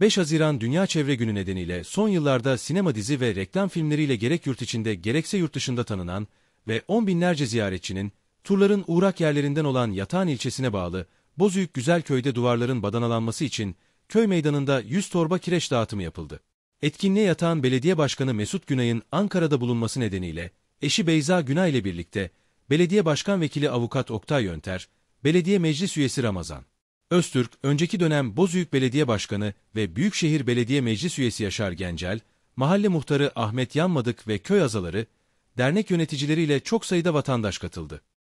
5 Haziran Dünya Çevre Günü nedeniyle son yıllarda sinema dizi ve reklam filmleriyle gerek yurt içinde gerekse yurt dışında tanınan ve on binlerce ziyaretçinin turların uğrak yerlerinden olan Yatağan ilçesine bağlı Bozüyük Güzelköy'de duvarların badanalanması için köy meydanında 100 torba kireç dağıtımı yapıldı. Etkinliğe yatağan belediye başkanı Mesut Günay'ın Ankara'da bulunması nedeniyle eşi Beyza Günay ile birlikte belediye başkan vekili avukat Oktay Yönter, belediye meclis üyesi Ramazan Öztürk, önceki dönem Bozüyük Belediye Başkanı ve Büyükşehir Belediye Meclis Üyesi Yaşar Gencel, mahalle muhtarı Ahmet Yanmadık ve köy azaları, dernek yöneticileriyle çok sayıda vatandaş katıldı.